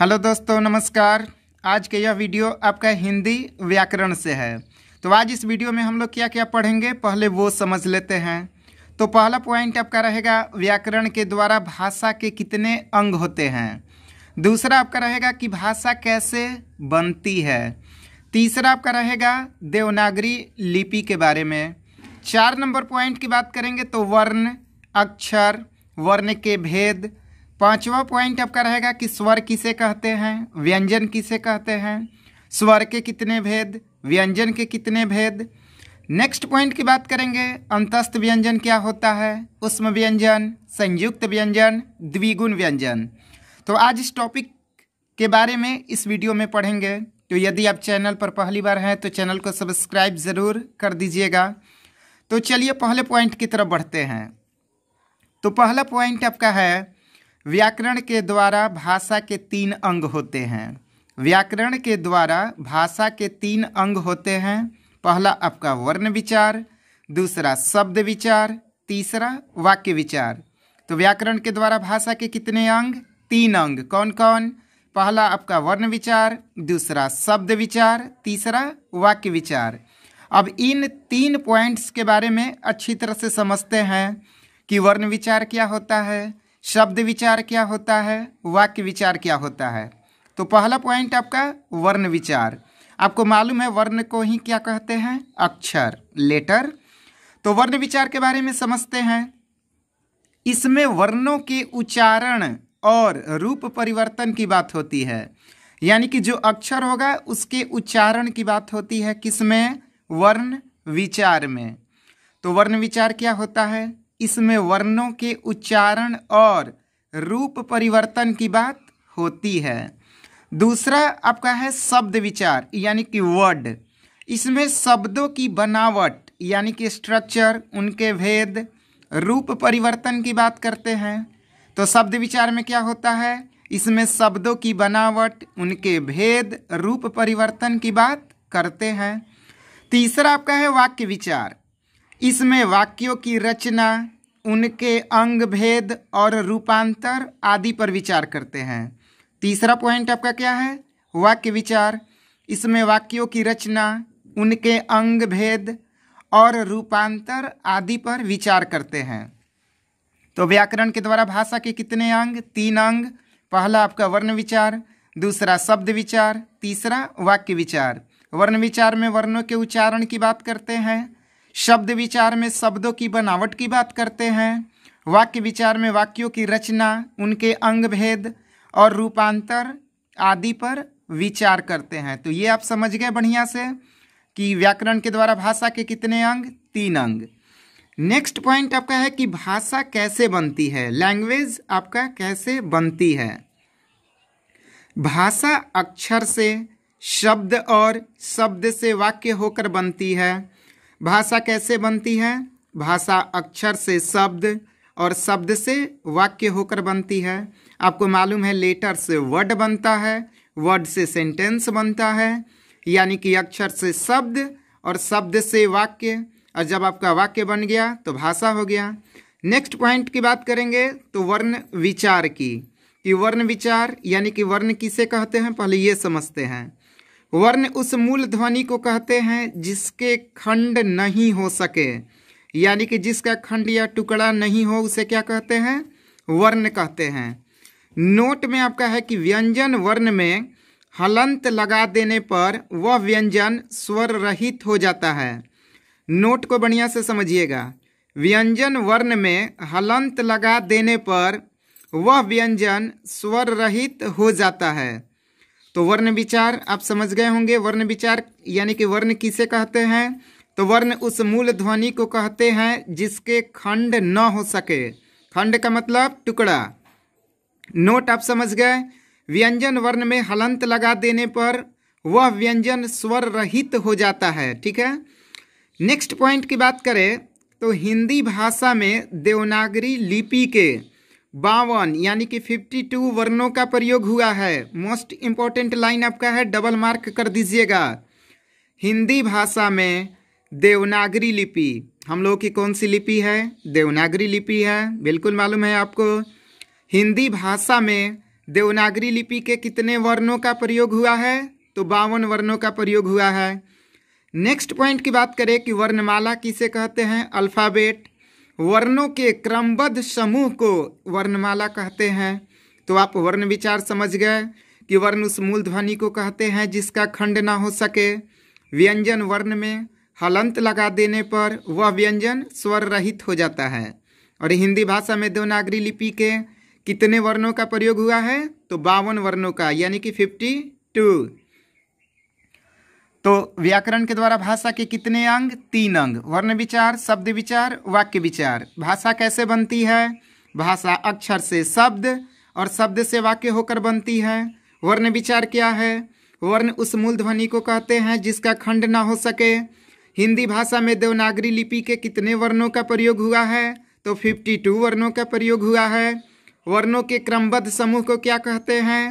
hello दोस्तों नमस्कार आज के यह वीडियो आपका हिंदी व्याकरण से है तो आज इस वीडियो में हम लोग क्या क्या पढ़ेंगे पहले वो समझ लेते हैं तो पहला पॉइंट आपका रहेगा व्याकरण के द्वारा भाषा के कितने अंग होते हैं दूसरा आपका रहेगा कि भाषा कैसे बनती है तीसरा आपका रहेगा देवनागरी लिपि के बारे में चार नंबर पॉइंट की बात करेंगे तो वर्ण अक्षर वर्ण के भेद पांचवा पॉइंट आपका रहेगा कि स्वर किसे कहते हैं व्यंजन किसे कहते हैं स्वर के कितने भेद व्यंजन के कितने भेद नेक्स्ट पॉइंट की बात करेंगे अंतस्थ व्यंजन क्या होता है उष्म व्यंजन संयुक्त व्यंजन द्विगुण व्यंजन तो आज इस टॉपिक के बारे में इस वीडियो में पढ़ेंगे तो यदि आप चैनल पर पहली बार हैं तो चैनल को सब्सक्राइब ज़रूर कर दीजिएगा तो चलिए पहले पॉइंट की तरफ बढ़ते हैं तो पहला पॉइंट आपका है व्याकरण के द्वारा भाषा के तीन अंग होते हैं व्याकरण के द्वारा भाषा के तीन अंग होते हैं पहला आपका वर्ण विचार दूसरा शब्द विचार तीसरा वाक्य विचार तो व्याकरण के द्वारा भाषा के कितने अंग तीन अंग कौन कौन पहला आपका वर्ण विचार दूसरा शब्द विचार तीसरा वाक्य विचार अब इन तीन पॉइंट्स के बारे में अच्छी तरह से समझते हैं कि वर्ण विचार क्या होता है शब्द विचार क्या होता है वाक्य विचार क्या होता है तो पहला पॉइंट आपका वर्ण विचार आपको मालूम है वर्ण को ही क्या कहते हैं अक्षर लेटर तो वर्ण विचार के बारे में समझते हैं इसमें वर्णों के उच्चारण और रूप परिवर्तन की बात होती है यानी कि जो अक्षर होगा उसके उच्चारण की बात होती है किसमें वर्ण विचार में तो वर्ण विचार क्या होता है इसमें वर्णों के उच्चारण और रूप परिवर्तन की बात होती है दूसरा आपका है शब्द विचार यानी कि वर्ड इसमें शब्दों की बनावट यानी कि स्ट्रक्चर उनके भेद रूप परिवर्तन की बात करते हैं तो शब्द विचार में क्या होता है इसमें शब्दों की बनावट उनके भेद रूप परिवर्तन की बात करते हैं तीसरा आपका है वाक्य विचार इसमें वाक्यों की रचना उनके अंग भेद और रूपांतर आदि पर विचार करते हैं तीसरा पॉइंट आपका क्या है वाक्य विचार इसमें वाक्यों की रचना उनके अंग भेद और रूपांतर आदि पर विचार करते हैं तो व्याकरण के द्वारा भाषा के कितने अंग तीन अंग पहला आपका वर्ण विचार दूसरा शब्द विचार तीसरा वाक्य विचार वर्ण विचार में वर्णों के उच्चारण की बात करते हैं शब्द विचार में शब्दों की बनावट की बात करते हैं वाक्य विचार में वाक्यों की रचना उनके अंग भेद और रूपांतर आदि पर विचार करते हैं तो ये आप समझ गए बढ़िया से कि व्याकरण के द्वारा भाषा के कितने अंग तीन अंग नेक्स्ट पॉइंट आपका है कि भाषा कैसे बनती है लैंग्वेज आपका कैसे बनती है भाषा अक्षर से शब्द और शब्द से वाक्य होकर बनती है भाषा कैसे बनती है भाषा अक्षर से शब्द और शब्द से वाक्य होकर बनती है आपको मालूम है लेटर से वर्ड बनता है वर्ड से सेंटेंस बनता है यानी कि अक्षर से शब्द और शब्द से वाक्य और जब आपका वाक्य बन गया तो भाषा हो गया नेक्स्ट पॉइंट की बात करेंगे तो वर्ण विचार की कि वर्ण विचार यानी कि वर्ण किसे कहते हैं पहले ये समझते हैं वर्ण उस मूल ध्वनि को कहते हैं जिसके खंड नहीं हो सके यानी कि जिसका खंड या टुकड़ा नहीं हो उसे क्या कहते हैं वर्ण कहते हैं नोट में आपका है कि व्यंजन वर्ण में हलंत लगा देने पर वह व्यंजन स्वर रहित हो जाता है नोट को बढ़िया से समझिएगा व्यंजन वर्ण में हलंत लगा देने पर वह व्यंजन स्वर रहित हो जाता है तो वर्ण विचार आप समझ गए होंगे वर्ण विचार यानी कि वर्ण किसे कहते हैं तो वर्ण उस मूल ध्वनि को कहते हैं जिसके खंड न हो सके खंड का मतलब टुकड़ा नोट आप समझ गए व्यंजन वर्ण में हलंत लगा देने पर वह व्यंजन स्वर रहित हो जाता है ठीक है नेक्स्ट पॉइंट की बात करें तो हिंदी भाषा में देवनागरी लिपि के बावन यानी कि 52 वर्णों का प्रयोग हुआ है मोस्ट इम्पॉर्टेंट लाइन आपका है डबल मार्क कर दीजिएगा हिंदी भाषा में देवनागरी लिपि हम लोगों की कौन सी लिपि है देवनागरी लिपि है बिल्कुल मालूम है आपको हिंदी भाषा में देवनागरी लिपि के कितने वर्णों का प्रयोग हुआ है तो बावन वर्णों का प्रयोग हुआ है नेक्स्ट पॉइंट की बात करें कि वर्णमाला किसे कहते हैं अल्फ़ाबेट वर्णों के क्रमबद्ध समूह को वर्णमाला कहते हैं तो आप वर्ण विचार समझ गए कि वर्ण उस मूल ध्वनि को कहते हैं जिसका खंड ना हो सके व्यंजन वर्ण में हलंत लगा देने पर वह व्यंजन स्वर रहित हो जाता है और हिंदी भाषा में देवनागरी लिपि के कितने वर्णों का प्रयोग हुआ है तो बावन वर्णों का यानी कि फिफ्टी टू तो व्याकरण के द्वारा भाषा के कितने अंग तीन अंग वर्ण विचार शब्द विचार वाक्य विचार भाषा कैसे बनती है भाषा अक्षर से शब्द और शब्द से वाक्य होकर बनती है वर्ण विचार क्या है वर्ण उस मूल ध्वनि को कहते हैं जिसका खंड ना हो सके हिंदी भाषा में देवनागरी लिपि के कितने वर्णों का प्रयोग हुआ है तो फिफ्टी टू वर्णों का प्रयोग हुआ है वर्णों के क्रमबद्ध समूह को क्या कहते हैं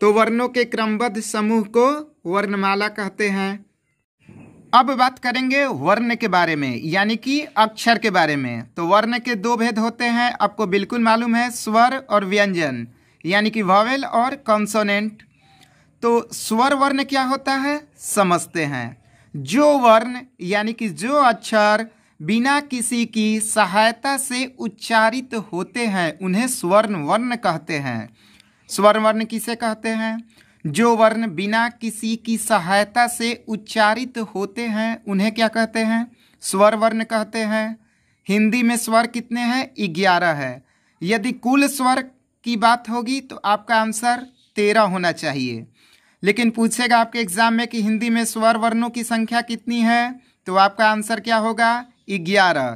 तो वर्णों के क्रमबद्ध समूह को वर्णमाला कहते हैं अब बात करेंगे वर्ण के बारे में यानी कि अक्षर के बारे में तो वर्ण के दो भेद होते हैं आपको बिल्कुल मालूम है स्वर और व्यंजन यानी कि वॉवेल और कॉन्सोनेंट तो स्वर वर्ण क्या होता है समझते हैं जो वर्ण यानी कि जो अक्षर बिना किसी की सहायता से उच्चारित होते हैं उन्हें स्वर्ण वर्ण कहते हैं स्वर्ण वर्ण किसे कहते हैं जो वर्ण बिना किसी की सहायता से उच्चारित होते हैं उन्हें क्या कहते हैं स्वर वर्ण कहते हैं हिंदी में स्वर कितने हैं ग्यारह है यदि कुल स्वर की बात होगी तो आपका आंसर तेरह होना चाहिए लेकिन पूछेगा आपके एग्जाम में कि हिंदी में स्वर वर्णों की संख्या कितनी है तो आपका आंसर क्या होगा ग्यारह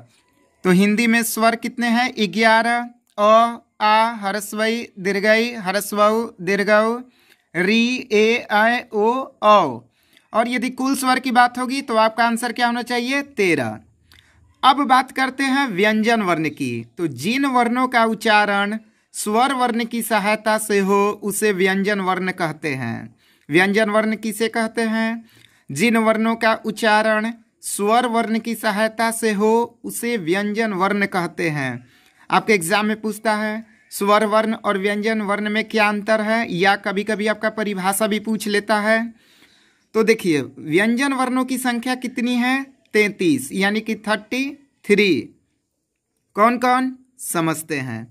तो हिंदी में स्वर कितने हैं ग्यारह अ आ हरस्वई दीर्घई हरस्व दीर्घ री ए आई ओ औ और यदि कुल स्वर की बात होगी तो आपका आंसर क्या होना चाहिए तेरह अब बात करते हैं व्यंजन वर्ण की तो जिन वर्णों का उच्चारण स्वर वर्ण की सहायता से हो उसे व्यंजन वर्ण कहते हैं व्यंजन वर्ण किसे कहते हैं जिन वर्णों का उच्चारण स्वर वर्ण की सहायता से हो उसे व्यंजन वर्ण कहते हैं आपके एग्जाम में पूछता है स्वर वर्ण और व्यंजन वर्ण में क्या अंतर है या कभी कभी आपका परिभाषा भी पूछ लेता है तो देखिए व्यंजन वर्णों की संख्या कितनी है तैतीस यानी कि थर्टी थ्री कौन कौन समझते हैं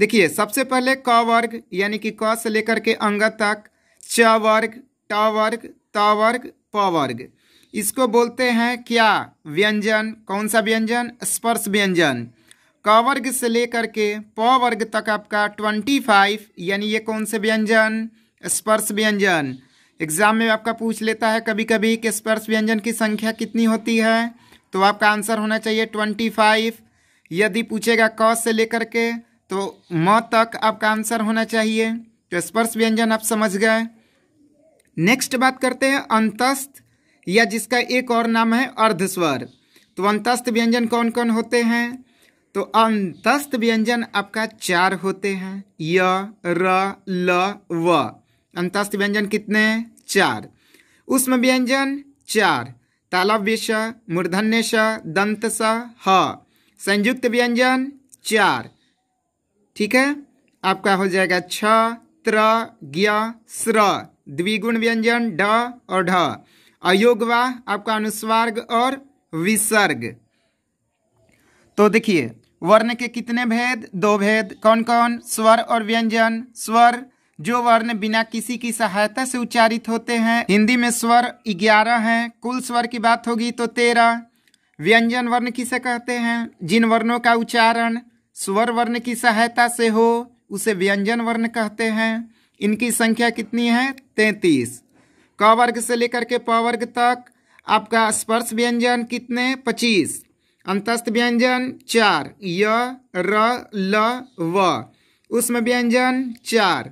देखिए सबसे पहले क वर्ग यानी कि क से लेकर के अंग तक च वर्ग ट वर्ग त वर्ग प वर्ग इसको बोलते हैं क्या व्यंजन कौन सा व्यंजन स्पर्श व्यंजन क वर्ग से लेकर के प वर्ग तक आपका ट्वेंटी फाइव यानी ये कौन से व्यंजन स्पर्श व्यंजन एग्जाम में आपका पूछ लेता है कभी कभी कि स्पर्श व्यंजन की संख्या कितनी होती है तो आपका आंसर होना चाहिए ट्वेंटी फाइव यदि पूछेगा क से लेकर के तो म तक आपका आंसर होना चाहिए तो स्पर्श व्यंजन आप समझ गए नेक्स्ट बात करते हैं अंतस्थ या जिसका एक और नाम है अर्धस्वर तो अंतस्थ व्यंजन कौन कौन होते हैं तो अंतस्थ व्यंजन आपका चार होते हैं य र ल व अंतस्थ व्यंजन कितने चार उसमें व्यंजन चार मूर्धन्य स दंत स ह संयुक्त व्यंजन चार ठीक है आपका हो जाएगा छ त्र ज्ञ स्र द्विगुण व्यंजन ड और ढ अयोगवा आपका अनुस्वर्ग और विसर्ग तो देखिए वर्ण के कितने भेद दो भेद कौन कौन स्वर और व्यंजन स्वर जो वर्ण बिना किसी की सहायता से उच्चारित होते हैं हिंदी में स्वर ग्यारह हैं कुल स्वर की बात होगी तो तेरह व्यंजन वर्ण किसे कहते हैं जिन वर्णों का उच्चारण स्वर वर्ण की सहायता से हो उसे व्यंजन वर्ण कहते हैं इनकी संख्या कितनी है तैंतीस क वर्ग से लेकर के प वर्ग तक आपका स्पर्श व्यंजन कितने पच्चीस अंतस्थ व्यंजन चार य र ल व उष्म व्यंजन चार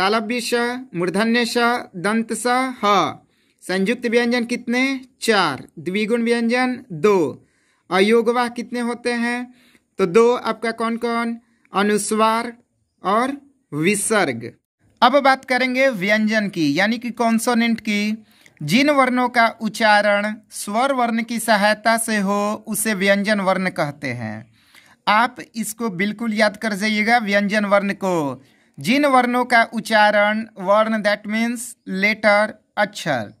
तालब्य स मूर्धन्य स दंत स ह संयुक्त व्यंजन कितने चार द्विगुण व्यंजन दो अयोगवाह कितने होते हैं तो दो आपका कौन कौन अनुस्वार और विसर्ग अब बात करेंगे व्यंजन की यानी कि कॉन्सोनेंट की जिन वर्णों का उच्चारण स्वर वर्ण की सहायता से हो उसे व्यंजन वर्ण कहते हैं आप इसको बिल्कुल याद कर जाइएगा व्यंजन वर्ण को जिन वर्णों का उच्चारण वर्ण दैट मीन्स लेटर अक्षर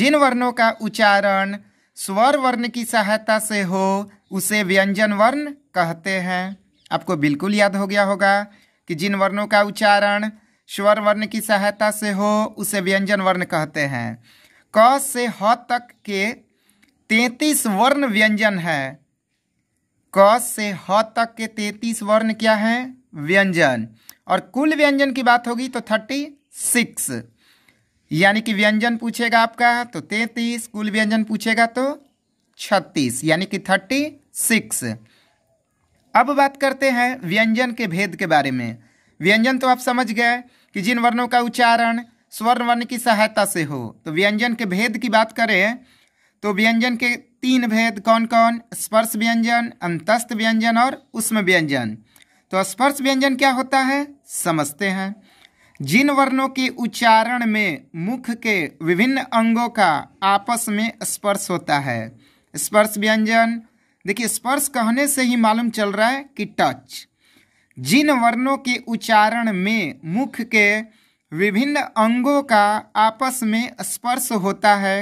जिन वर्णों का उच्चारण स्वर वर्ण की सहायता से हो उसे व्यंजन वर्ण कहते हैं आपको बिल्कुल याद हो गया होगा कि जिन वर्णों का उच्चारण स्वर वर्ण की सहायता से हो उसे व्यंजन वर्ण कहते हैं क से ह तक के तैतीस वर्ण व्यंजन है क से ह तक के तैतीस वर्ण क्या हैं व्यंजन और कुल व्यंजन की बात होगी तो थर्टी सिक्स यानी कि व्यंजन पूछेगा आपका तो तैतीस कुल व्यंजन पूछेगा तो छत्तीस यानी कि थर्टी सिक्स अब बात करते हैं व्यंजन के भेद के बारे में व्यंजन तो आप समझ गए कि जिन वर्णों का उच्चारण स्वर्ण वर्ण की सहायता से हो तो व्यंजन के भेद की बात करें तो व्यंजन के तीन भेद कौन कौन स्पर्श व्यंजन अंतस्थ व्यंजन और उष्म व्यंजन तो स्पर्श व्यंजन क्या होता है समझते हैं जिन वर्णों के उच्चारण में मुख के विभिन्न अंगों का आपस में स्पर्श होता है स्पर्श व्यंजन देखिए स्पर्श कहने से ही मालूम चल रहा है कि टच जिन वर्णों के उच्चारण में मुख के विभिन्न अंगों का आपस में स्पर्श होता है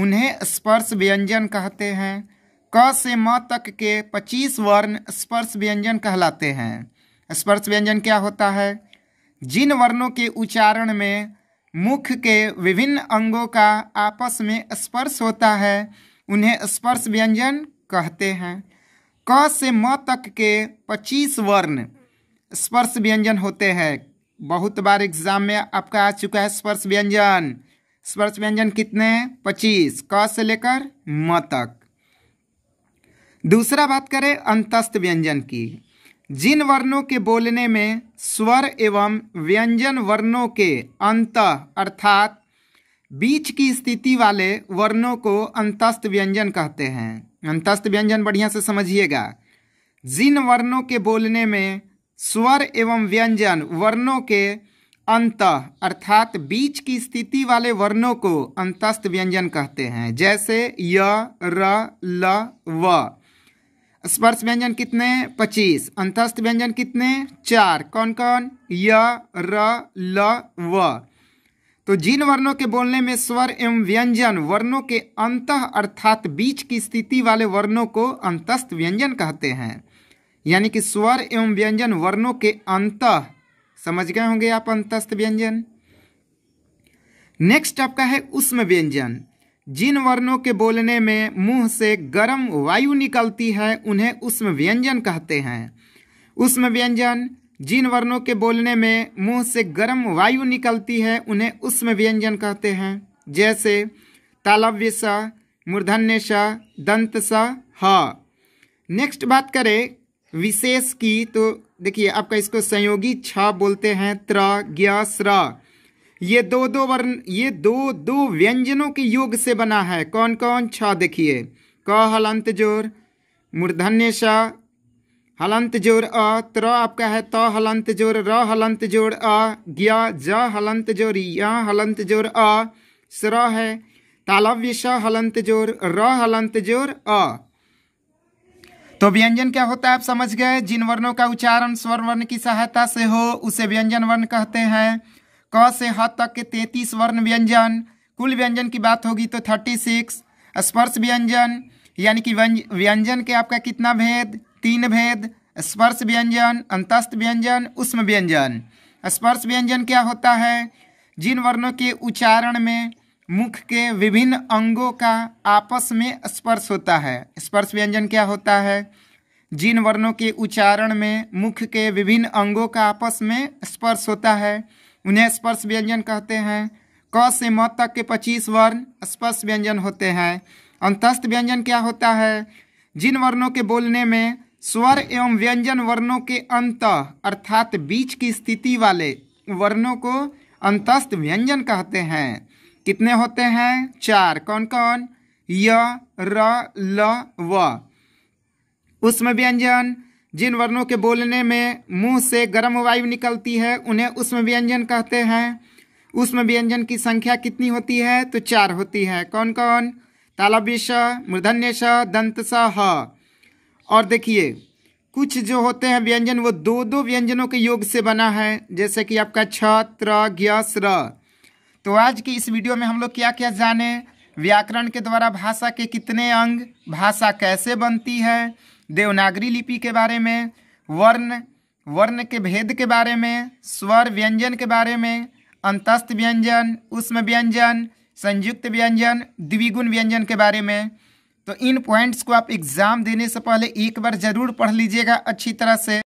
उन्हें स्पर्श व्यंजन कहते हैं क से म तक के 25 वर्ण स्पर्श व्यंजन कहलाते हैं स्पर्श व्यंजन क्या होता है जिन वर्णों के उच्चारण में मुख के विभिन्न अंगों का आपस में स्पर्श होता है उन्हें स्पर्श व्यंजन कहते हैं क से म तक के 25 वर्ण स्पर्श व्यंजन होते हैं बहुत बार एग्जाम में आपका आ चुका है स्पर्श व्यंजन स्पर्श व्यंजन कितने पच्चीस क से लेकर म तक दूसरा बात करें अंतस्थ व्यंजन की जिन वर्णों के बोलने में स्वर एवं व्यंजन वर्णों के अंत अर्थात बीच की स्थिति वाले वर्णों को अंतस्थ व्यंजन कहते हैं अंतस्थ व्यंजन बढ़िया से समझिएगा जिन वर्णों के बोलने में स्वर एवं व्यंजन वर्णों के अंत अर्थात बीच की स्थिति वाले वर्णों को अंतस्थ व्यंजन कहते हैं जैसे य र ल व स्पर्श व्यंजन कितने पच्चीस अंतस्थ व्यंजन कितने चार कौन कौन य र ल व तो जिन वर्णों के बोलने में स्वर एवं व्यंजन वर्णों के अंत अर्थात बीच की स्थिति वाले वर्णों को अंतस्थ व्यंजन कहते हैं यानी कि स्वर एवं व्यंजन वर्णों के अंत समझ गए होंगे आप अंतस्थ व्यंजन नेक्स्ट आपका है उष्म व्यंजन जिन वर्णों के बोलने में मुंह से गर्म वायु निकलती है उन्हें उष्म व्यंजन कहते हैं उष्म व्यंजन जिन वर्णों के बोलने में मुंह से गर्म वायु निकलती है उन्हें उष्म व्यंजन कहते हैं जैसे तालव्य स मूर्धन्य स दंत स नेक्स्ट बात करें विशेष की तो देखिए आपका इसको संयोगी छा बोलते हैं त्र ज्ञा ये दो दो वर्ण ये दो दो व्यंजनों के योग से बना है कौन कौन छा देखिए क हलंत जोर मूर्धन्य सा हलंत जोर अ त्र आपका है त हलंत जोर र हलंत जोर अ ग्या ज हलंत जोर य हलंत जोर अ स्र है तालव्य स हलंत जोर र हलंत जोर अ तो व्यंजन क्या होता है आप समझ गए जिन वर्णों का उच्चारण स्वर वर्ण की सहायता से हो उसे व्यंजन वर्ण कहते हैं क से ह तक के तैंतीस वर्ण व्यंजन कुल व्यंजन की बात होगी तो थर्टी सिक्स स्पर्श व्यंजन यानी कि व्यंजन के आपका कितना भेद तीन भेद स्पर्श व्यंजन अंतस्थ व्यंजन उष्म व्यंजन स्पर्श व्यंजन क्या होता है जिन वर्णों के उच्चारण में मुख के विभिन्न अंगों का आपस में स्पर्श होता है स्पर्श व्यंजन क्या होता है जिन वर्णों के उच्चारण में मुख के विभिन्न अंगों का आपस में स्पर्श होता है उन्हें स्पर्श व्यंजन कहते हैं क से म तक के पच्चीस वर्ण स्पर्श व्यंजन होते हैं अंतस्थ व्यंजन क्या होता है जिन वर्णों के बोलने में स्वर एवं व्यंजन वर्णों के अंत अर्थात बीच की स्थिति वाले वर्णों को अंतस्थ व्यंजन कहते हैं कितने होते हैं चार कौन कौन य र ल व उष्म व्यंजन जिन वर्णों के बोलने में मुंह से गर्म वायु निकलती है उन्हें उष्म व्यंजन कहते हैं उष्म व्यंजन की संख्या कितनी होती है तो चार होती है कौन कौन तालाब्य स मृधन्य स दंत स ह और देखिए कुछ जो होते हैं व्यंजन वो दो दो व्यंजनों के योग से बना है जैसे कि आपका छ त्र ज्ञ स्र तो आज की इस वीडियो में हम लोग क्या क्या जाने व्याकरण के द्वारा भाषा के कितने अंग भाषा कैसे बनती है देवनागरी लिपि के बारे में वर्ण वर्ण के भेद के बारे में स्वर व्यंजन के बारे में अंतस्थ व्यंजन उष्म व्यंजन संयुक्त व्यंजन द्विगुण व्यंजन के बारे में तो इन पॉइंट्स को आप एग्ज़ाम देने से पहले एक बार ज़रूर पढ़ लीजिएगा अच्छी तरह से